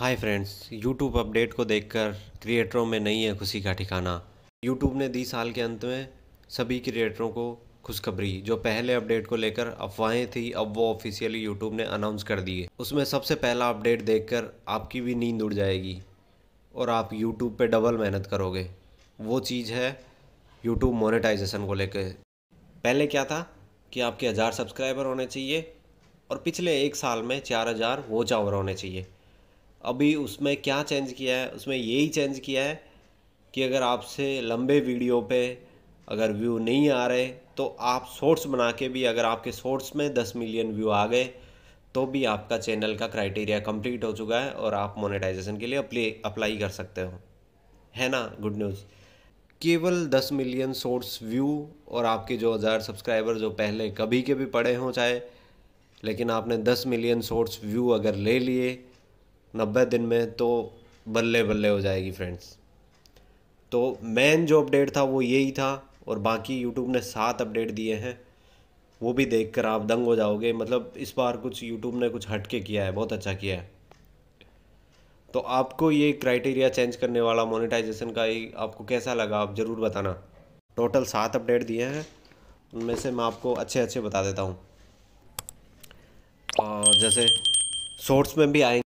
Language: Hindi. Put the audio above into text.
हाय फ्रेंड्स यूट्यूब अपडेट को देखकर क्रिएटरों में नहीं है खुशी का ठिकाना यूट्यूब ने दी साल के अंत में सभी क्रिएटरों को खुशखबरी जो पहले अपडेट को लेकर अफवाहें थी अब वो ऑफिशियली यूट्यूब ने अनाउंस कर दिए उसमें सबसे पहला अपडेट देखकर आपकी भी नींद उड़ जाएगी और आप यूट्यूब पर डबल मेहनत करोगे वो चीज़ है यूट्यूब मोनेटाइजेशन को लेकर पहले क्या था कि आपके हज़ार सब्सक्राइबर होने चाहिए और पिछले एक साल में चार हज़ार वो चावर होने चाहिए अभी उसमें क्या चेंज किया है उसमें यही चेंज किया है कि अगर आपसे लंबे वीडियो पे अगर व्यू नहीं आ रहे तो आप शॉर्ट्स बना के भी अगर आपके शॉर्ट्स में दस मिलियन व्यू आ गए तो भी आपका चैनल का क्राइटेरिया कंप्लीट हो चुका है और आप मोनेटाइजेशन के लिए अप्लाई अप्लाई कर सकते हो है ना गुड न्यूज़ केवल दस मिलियन शॉर्ट्स व्यू और आपके जो हज़ार सब्सक्राइबर जो पहले कभी के भी पड़े हों चाहे लेकिन आपने दस मिलियन शॉर्ट्स व्यू अगर ले लिए नब्बे दिन में तो बल्ले बल्ले हो जाएगी फ्रेंड्स तो मेन जो अपडेट था वो यही था और बाकी यूट्यूब ने सात अपडेट दिए हैं वो भी कर आप दंग हो जाओगे मतलब इस बार कुछ यूट्यूब ने कुछ हटके किया है बहुत अच्छा किया है तो आपको ये क्राइटेरिया चेंज करने वाला मोनेटाइजेशन का ही आपको कैसा लगा आप ज़रूर बताना टोटल सात अपडेट दिए हैं उनमें से मैं आपको अच्छे अच्छे बता देता हूँ जैसे शॉर्ट्स में भी आएंगे